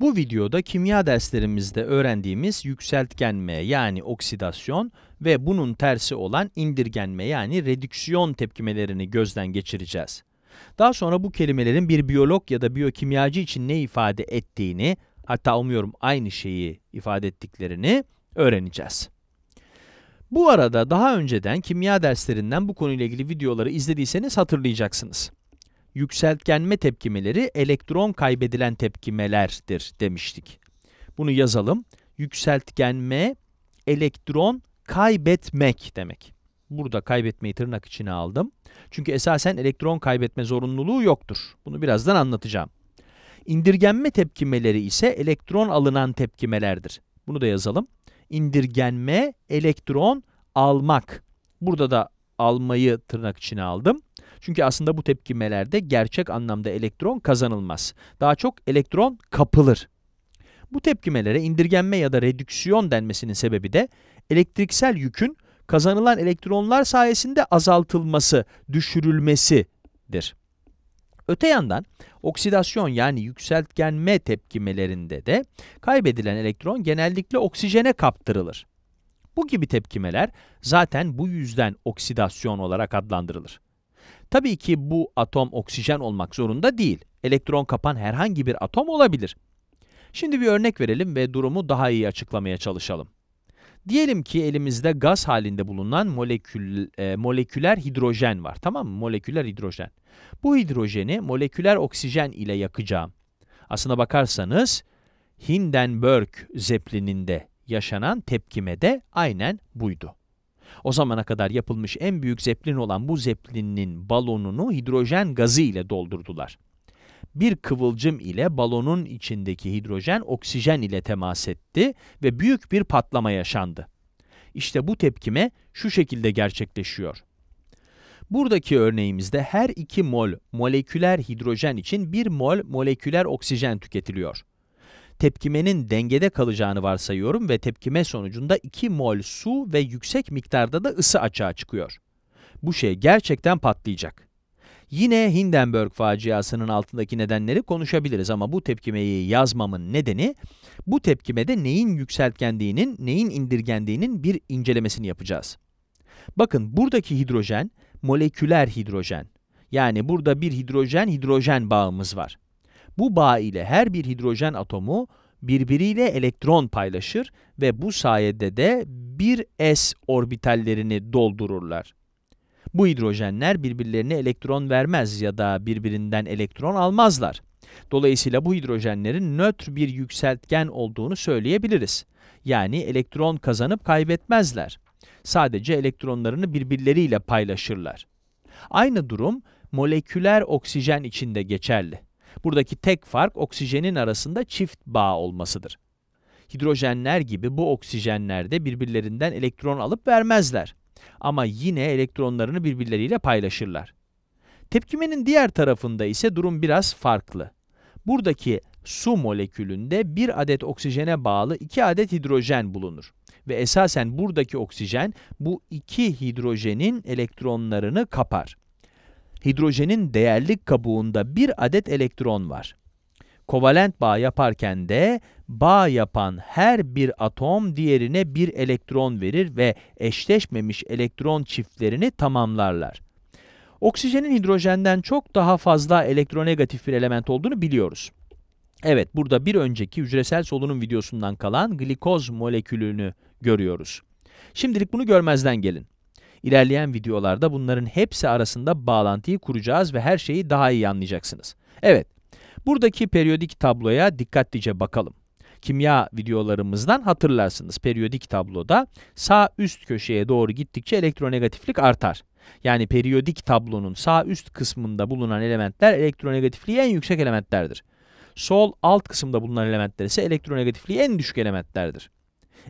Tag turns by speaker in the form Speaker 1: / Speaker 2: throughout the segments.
Speaker 1: Bu videoda kimya derslerimizde öğrendiğimiz yükseltgenme yani oksidasyon ve bunun tersi olan indirgenme yani redüksiyon tepkimelerini gözden geçireceğiz. Daha sonra bu kelimelerin bir biyolog ya da biyokimyacı için ne ifade ettiğini, hatta umuyorum aynı şeyi ifade ettiklerini öğreneceğiz. Bu arada daha önceden kimya derslerinden bu konuyla ilgili videoları izlediyseniz hatırlayacaksınız yükseltgenme tepkimeleri elektron kaybedilen tepkimelerdir demiştik. Bunu yazalım. Yükseltgenme elektron kaybetmek demek. Burada kaybetmeyi tırnak içine aldım. Çünkü esasen elektron kaybetme zorunluluğu yoktur. Bunu birazdan anlatacağım. İndirgenme tepkimeleri ise elektron alınan tepkimelerdir. Bunu da yazalım. İndirgenme elektron almak. Burada da almayı tırnak içine aldım. Çünkü aslında bu tepkimelerde gerçek anlamda elektron kazanılmaz. Daha çok elektron kapılır. Bu tepkimelere indirgenme ya da redüksiyon denmesinin sebebi de elektriksel yükün kazanılan elektronlar sayesinde azaltılması, düşürülmesidir. Öte yandan oksidasyon yani yükseltgenme tepkimelerinde de kaybedilen elektron genellikle oksijene kaptırılır. Bu gibi tepkimeler zaten bu yüzden oksidasyon olarak adlandırılır. Tabii ki bu atom oksijen olmak zorunda değil. Elektron kapan herhangi bir atom olabilir. Şimdi bir örnek verelim ve durumu daha iyi açıklamaya çalışalım. Diyelim ki elimizde gaz halinde bulunan molekül, e, moleküler hidrojen var. Tamam mı? Moleküler hidrojen. Bu hidrojeni moleküler oksijen ile yakacağım. Aslına bakarsanız Hindenburg zeplininde yaşanan tepkime de aynen buydu. O zamana kadar yapılmış en büyük zeplin olan bu zeplinin balonunu hidrojen gazı ile doldurdular. Bir kıvılcım ile balonun içindeki hidrojen oksijen ile temas etti ve büyük bir patlama yaşandı. İşte bu tepkime şu şekilde gerçekleşiyor. Buradaki örneğimizde her 2 mol moleküler hidrojen için 1 mol moleküler oksijen tüketiliyor tepkimenin dengede kalacağını varsayıyorum ve tepkime sonucunda 2 mol su ve yüksek miktarda da ısı açığa çıkıyor. Bu şey gerçekten patlayacak. Yine Hindenburg faciasının altındaki nedenleri konuşabiliriz ama bu tepkimeyi yazmamın nedeni, bu tepkimede neyin yükseltgendiğinin, neyin indirgendiğinin bir incelemesini yapacağız. Bakın buradaki hidrojen, moleküler hidrojen. Yani burada bir hidrojen-hidrojen bağımız var. Bu bağ ile her bir hidrojen atomu birbiriyle elektron paylaşır ve bu sayede de 1s orbitallerini doldururlar. Bu hidrojenler birbirlerine elektron vermez ya da birbirinden elektron almazlar. Dolayısıyla bu hidrojenlerin nötr bir yükseltgen olduğunu söyleyebiliriz. Yani elektron kazanıp kaybetmezler. Sadece elektronlarını birbirleriyle paylaşırlar. Aynı durum moleküler oksijen içinde geçerli. Buradaki tek fark oksijenin arasında çift bağ olmasıdır. Hidrojenler gibi bu oksijenler de birbirlerinden elektron alıp vermezler. Ama yine elektronlarını birbirleriyle paylaşırlar. Tepkimenin diğer tarafında ise durum biraz farklı. Buradaki su molekülünde bir adet oksijene bağlı iki adet hidrojen bulunur. Ve esasen buradaki oksijen bu iki hidrojenin elektronlarını kapar hidrojenin değerli kabuğunda bir adet elektron var. Kovalent bağ yaparken de bağ yapan her bir atom diğerine bir elektron verir ve eşleşmemiş elektron çiftlerini tamamlarlar. Oksijenin hidrojenden çok daha fazla elektronegatif bir element olduğunu biliyoruz. Evet, burada bir önceki hücresel solunum videosundan kalan glikoz molekülünü görüyoruz. Şimdilik bunu görmezden gelin. İlerleyen videolarda bunların hepsi arasında bağlantıyı kuracağız ve her şeyi daha iyi anlayacaksınız. Evet, buradaki periyodik tabloya dikkatlice bakalım. Kimya videolarımızdan hatırlarsınız. Periyodik tabloda sağ üst köşeye doğru gittikçe elektronegatiflik artar. Yani periyodik tablonun sağ üst kısmında bulunan elementler elektronegatifliği en yüksek elementlerdir. Sol alt kısımda bulunan elementler ise elektronegatifliği en düşük elementlerdir.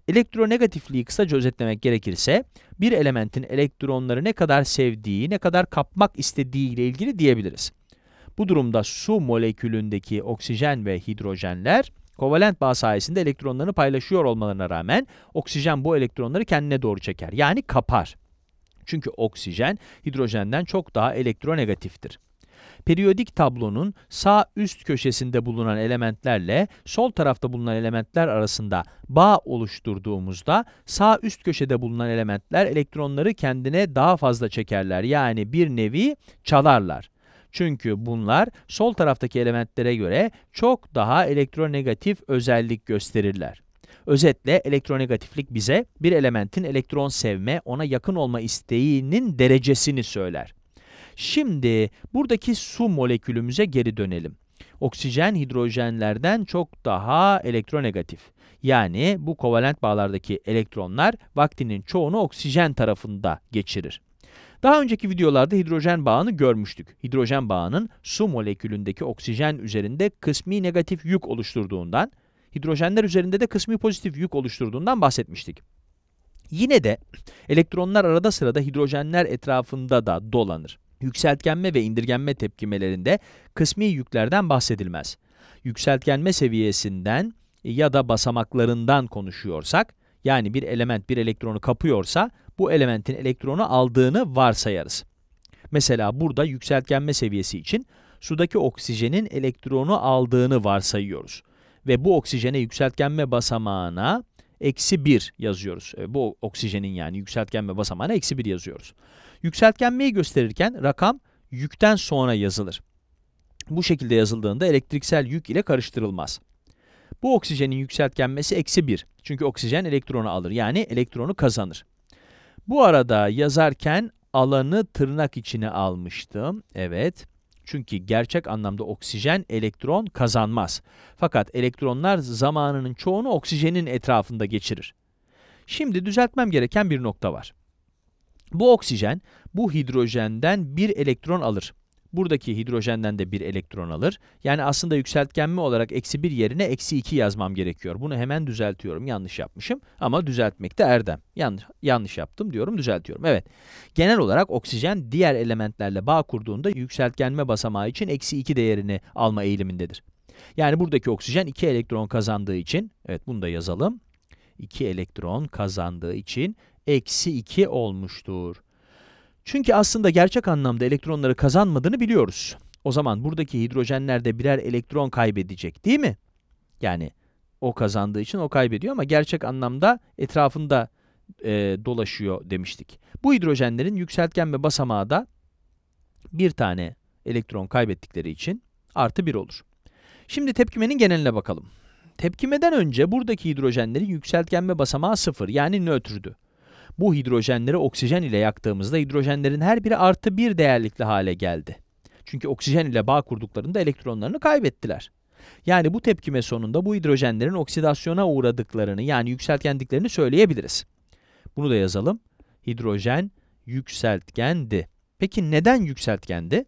Speaker 1: Elektronegatifliği kısaca özetlemek gerekirse bir elementin elektronları ne kadar sevdiği, ne kadar kapmak istediği ile ilgili diyebiliriz. Bu durumda su molekülündeki oksijen ve hidrojenler kovalent bağ sayesinde elektronlarını paylaşıyor olmalarına rağmen oksijen bu elektronları kendine doğru çeker yani kapar. Çünkü oksijen hidrojenden çok daha elektronegatiftir periyodik tablonun sağ üst köşesinde bulunan elementlerle sol tarafta bulunan elementler arasında bağ oluşturduğumuzda sağ üst köşede bulunan elementler elektronları kendine daha fazla çekerler. Yani bir nevi çalarlar. Çünkü bunlar sol taraftaki elementlere göre çok daha elektronegatif özellik gösterirler. Özetle elektronegatiflik bize bir elementin elektron sevme, ona yakın olma isteğinin derecesini söyler. Şimdi buradaki su molekülümüze geri dönelim. Oksijen hidrojenlerden çok daha elektronegatif. Yani bu kovalent bağlardaki elektronlar vaktinin çoğunu oksijen tarafında geçirir. Daha önceki videolarda hidrojen bağını görmüştük. Hidrojen bağının su molekülündeki oksijen üzerinde kısmi negatif yük oluşturduğundan, hidrojenler üzerinde de kısmi pozitif yük oluşturduğundan bahsetmiştik. Yine de elektronlar arada sırada hidrojenler etrafında da dolanır. Yükseltgenme ve indirgenme tepkimelerinde kısmi yüklerden bahsedilmez. Yükseltgenme seviyesinden ya da basamaklarından konuşuyorsak, yani bir element bir elektronu kapıyorsa, bu elementin elektronu aldığını varsayarız. Mesela burada yükseltgenme seviyesi için sudaki oksijenin elektronu aldığını varsayıyoruz. Ve bu oksijene yükseltgenme basamağına eksi 1 yazıyoruz. E, bu oksijenin yani yükseltgenme basamağına eksi 1 yazıyoruz. Yükseltgenmeyi gösterirken rakam yükten sonra yazılır. Bu şekilde yazıldığında elektriksel yük ile karıştırılmaz. Bu oksijenin yükseltgenmesi eksi 1. Çünkü oksijen elektronu alır yani elektronu kazanır. Bu arada yazarken alanı tırnak içine almıştım. Evet. Çünkü gerçek anlamda oksijen elektron kazanmaz. Fakat elektronlar zamanının çoğunu oksijenin etrafında geçirir. Şimdi düzeltmem gereken bir nokta var. Bu oksijen bu hidrojenden bir elektron alır Buradaki hidrojenden de bir elektron alır. Yani aslında yükseltgenme olarak eksi 1 yerine eksi 2 yazmam gerekiyor. Bunu hemen düzeltiyorum. Yanlış yapmışım ama düzeltmekte erdem. Yanlış, yanlış yaptım diyorum düzeltiyorum. Evet. Genel olarak oksijen diğer elementlerle bağ kurduğunda yükseltgenme basamağı için eksi 2 değerini alma eğilimindedir. Yani buradaki oksijen 2 elektron kazandığı için, evet bunu da yazalım. 2 elektron kazandığı için eksi 2 olmuştur. Çünkü aslında gerçek anlamda elektronları kazanmadığını biliyoruz. O zaman buradaki hidrojenler de birer elektron kaybedecek değil mi? Yani o kazandığı için o kaybediyor ama gerçek anlamda etrafında e, dolaşıyor demiştik. Bu hidrojenlerin yükseltgen ve basamağı da bir tane elektron kaybettikleri için artı bir olur. Şimdi tepkimenin geneline bakalım. Tepkimeden önce buradaki hidrojenlerin yükseltgenme basamağı sıfır, yani nötrdü. Bu hidrojenleri oksijen ile yaktığımızda hidrojenlerin her biri artı bir değerlikli hale geldi. Çünkü oksijen ile bağ kurduklarında elektronlarını kaybettiler. Yani bu tepkime sonunda bu hidrojenlerin oksidasyona uğradıklarını yani yükseltgendiklerini söyleyebiliriz. Bunu da yazalım. Hidrojen yükseltgendi. Peki neden yükseltgendi?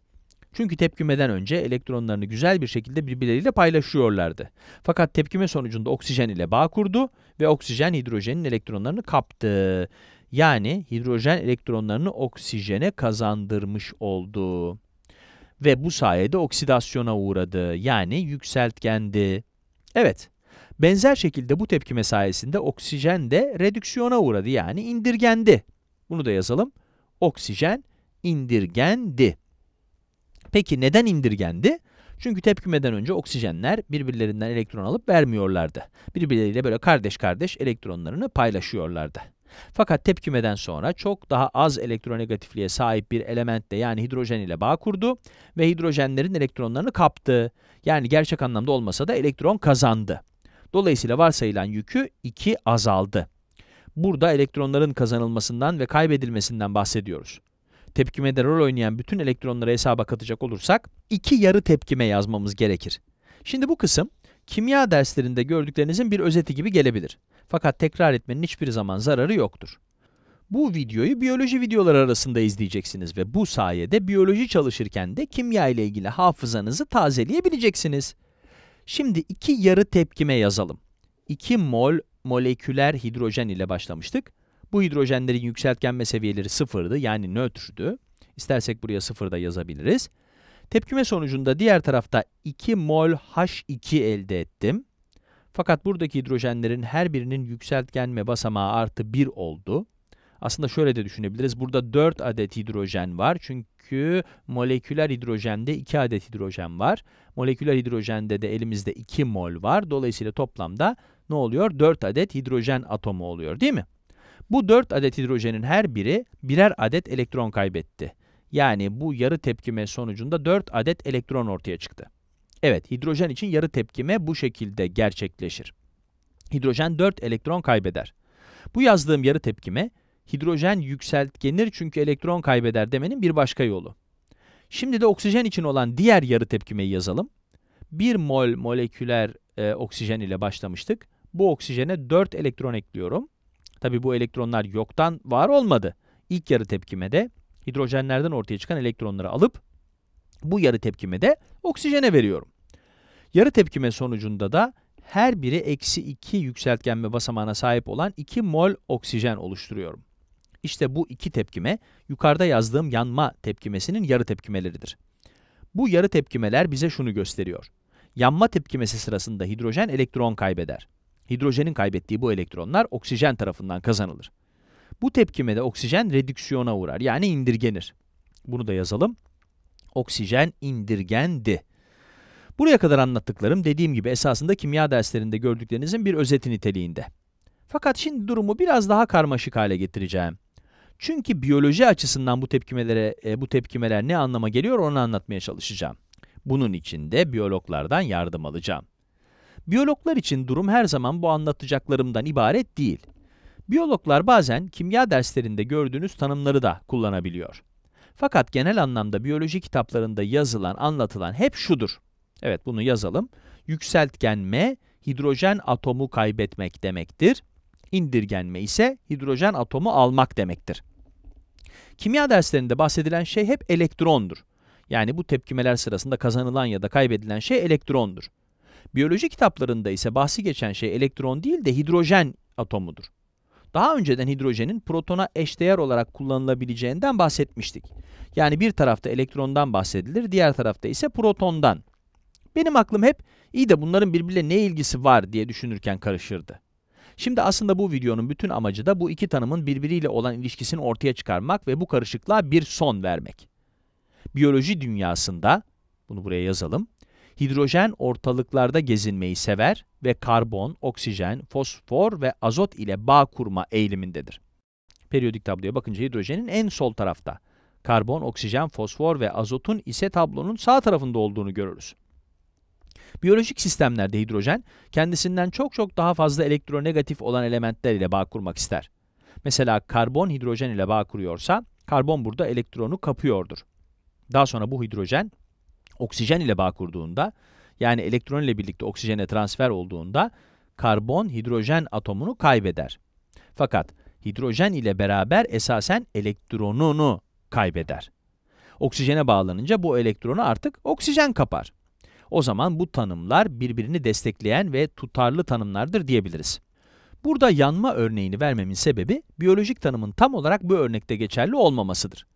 Speaker 1: Çünkü tepkimeden önce elektronlarını güzel bir şekilde birbirleriyle paylaşıyorlardı. Fakat tepkime sonucunda oksijen ile bağ kurdu ve oksijen hidrojenin elektronlarını kaptı. Yani hidrojen elektronlarını oksijene kazandırmış oldu. Ve bu sayede oksidasyona uğradı. Yani yükseltgendi. Evet, benzer şekilde bu tepkime sayesinde oksijen de redüksiyona uğradı. Yani indirgendi. Bunu da yazalım. Oksijen indirgendi. Peki neden indirgendi? Çünkü tepkimeden önce oksijenler birbirlerinden elektron alıp vermiyorlardı. Birbirleriyle böyle kardeş kardeş elektronlarını paylaşıyorlardı. Fakat tepkimeden sonra çok daha az elektronegatifliğe sahip bir elementle yani hidrojen ile bağ kurdu ve hidrojenlerin elektronlarını kaptı. Yani gerçek anlamda olmasa da elektron kazandı. Dolayısıyla varsayılan yükü 2 azaldı. Burada elektronların kazanılmasından ve kaybedilmesinden bahsediyoruz. Tepkimede rol oynayan bütün elektronları hesaba katacak olursak iki yarı tepkime yazmamız gerekir. Şimdi bu kısım kimya derslerinde gördüklerinizin bir özeti gibi gelebilir. Fakat tekrar etmenin hiçbir zaman zararı yoktur. Bu videoyu biyoloji videoları arasında izleyeceksiniz ve bu sayede biyoloji çalışırken de kimya ile ilgili hafızanızı tazeleyebileceksiniz. Şimdi iki yarı tepkime yazalım. 2 mol moleküler hidrojen ile başlamıştık. Bu hidrojenlerin yükseltgenme seviyeleri sıfırdı yani nötrdü. İstersek buraya sıfır da yazabiliriz. Tepkime sonucunda diğer tarafta 2 mol H2 elde ettim. Fakat buradaki hidrojenlerin her birinin yükseltgenme basamağı artı 1 oldu. Aslında şöyle de düşünebiliriz. Burada 4 adet hidrojen var. Çünkü moleküler hidrojende 2 adet hidrojen var. Moleküler hidrojende de elimizde 2 mol var. Dolayısıyla toplamda ne oluyor? 4 adet hidrojen atomu oluyor değil mi? Bu 4 adet hidrojenin her biri birer adet elektron kaybetti. Yani bu yarı tepkime sonucunda 4 adet elektron ortaya çıktı. Evet, hidrojen için yarı tepkime bu şekilde gerçekleşir. Hidrojen 4 elektron kaybeder. Bu yazdığım yarı tepkime, hidrojen yükseltgenir çünkü elektron kaybeder demenin bir başka yolu. Şimdi de oksijen için olan diğer yarı tepkimeyi yazalım. 1 mol moleküler e, oksijen ile başlamıştık. Bu oksijene 4 elektron ekliyorum. Tabi bu elektronlar yoktan var olmadı. İlk yarı tepkimede hidrojenlerden ortaya çıkan elektronları alıp bu yarı tepkime de oksijene veriyorum. Yarı tepkime sonucunda da her biri eksi 2 yükseltgenme basamağına sahip olan 2 mol oksijen oluşturuyorum. İşte bu iki tepkime yukarıda yazdığım yanma tepkimesinin yarı tepkimeleridir. Bu yarı tepkimeler bize şunu gösteriyor. Yanma tepkimesi sırasında hidrojen elektron kaybeder. Hidrojenin kaybettiği bu elektronlar oksijen tarafından kazanılır. Bu tepkime de oksijen redüksiyona uğrar yani indirgenir. Bunu da yazalım. Oksijen indirgendi. Buraya kadar anlattıklarım dediğim gibi esasında kimya derslerinde gördüklerinizin bir özeti niteliğinde. Fakat şimdi durumu biraz daha karmaşık hale getireceğim. Çünkü biyoloji açısından bu tepkimelere e, bu tepkimeler ne anlama geliyor onu anlatmaya çalışacağım. Bunun için de biyologlardan yardım alacağım. Biyologlar için durum her zaman bu anlatacaklarımdan ibaret değil. Biyologlar bazen kimya derslerinde gördüğünüz tanımları da kullanabiliyor. Fakat genel anlamda biyoloji kitaplarında yazılan, anlatılan hep şudur. Evet bunu yazalım. Yükseltgenme hidrojen atomu kaybetmek demektir. İndirgenme ise hidrojen atomu almak demektir. Kimya derslerinde bahsedilen şey hep elektrondur. Yani bu tepkimeler sırasında kazanılan ya da kaybedilen şey elektrondur. Biyoloji kitaplarında ise bahsi geçen şey elektron değil de hidrojen atomudur. Daha önceden hidrojenin protona eşdeğer olarak kullanılabileceğinden bahsetmiştik. Yani bir tarafta elektrondan bahsedilir, diğer tarafta ise protondan. Benim aklım hep iyi de bunların birbirle ne ilgisi var diye düşünürken karışırdı. Şimdi aslında bu videonun bütün amacı da bu iki tanımın birbiriyle olan ilişkisini ortaya çıkarmak ve bu karışıklığa bir son vermek. Biyoloji dünyasında, bunu buraya yazalım, Hidrojen ortalıklarda gezinmeyi sever ve karbon, oksijen, fosfor ve azot ile bağ kurma eğilimindedir. Periyodik tabloya bakınca hidrojenin en sol tarafta, karbon, oksijen, fosfor ve azotun ise tablonun sağ tarafında olduğunu görürüz. Biyolojik sistemlerde hidrojen, kendisinden çok çok daha fazla elektronegatif olan elementler ile bağ kurmak ister. Mesela karbon hidrojen ile bağ kuruyorsa, karbon burada elektronu kapıyordur. Daha sonra bu hidrojen oksijen ile bağ kurduğunda yani elektron ile birlikte oksijene transfer olduğunda karbon hidrojen atomunu kaybeder. Fakat hidrojen ile beraber esasen elektronunu kaybeder. Oksijene bağlanınca bu elektronu artık oksijen kapar. O zaman bu tanımlar birbirini destekleyen ve tutarlı tanımlardır diyebiliriz. Burada yanma örneğini vermemin sebebi, biyolojik tanımın tam olarak bu örnekte geçerli olmamasıdır.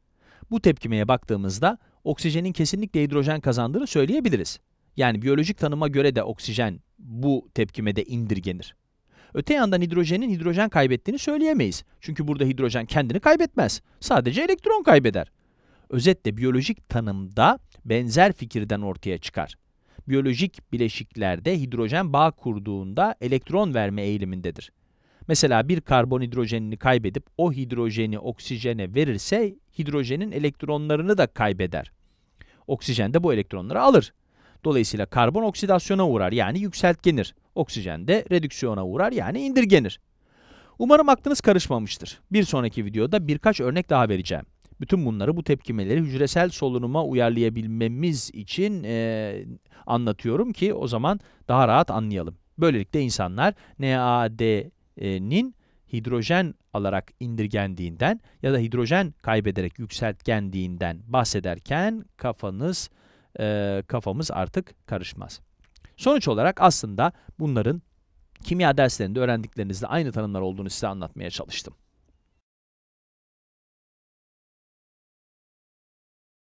Speaker 1: Bu tepkimeye baktığımızda, oksijenin kesinlikle hidrojen kazandığını söyleyebiliriz. Yani biyolojik tanıma göre de oksijen bu tepkimede indirgenir. Öte yandan hidrojenin hidrojen kaybettiğini söyleyemeyiz. Çünkü burada hidrojen kendini kaybetmez. Sadece elektron kaybeder. Özetle biyolojik tanımda benzer fikirden ortaya çıkar. Biyolojik bileşiklerde hidrojen bağ kurduğunda elektron verme eğilimindedir. Mesela bir karbon hidrojenini kaybedip o hidrojeni oksijene verirse hidrojenin elektronlarını da kaybeder. Oksijen de bu elektronları alır. Dolayısıyla karbon oksidasyona uğrar yani yükseltgenir. Oksijen de redüksiyona uğrar yani indirgenir. Umarım aklınız karışmamıştır. Bir sonraki videoda birkaç örnek daha vereceğim. Bütün bunları bu tepkimeleri hücresel solunuma uyarlayabilmemiz için e, anlatıyorum ki o zaman daha rahat anlayalım. Böylelikle insanlar NAD'nin hidrojen alarak indirgendiğinden ya da hidrojen kaybederek yükseltgendiğinden bahsederken kafanız e, kafamız artık karışmaz. Sonuç olarak aslında bunların kimya derslerinde öğrendiklerinizle aynı tanımlar olduğunu size anlatmaya çalıştım.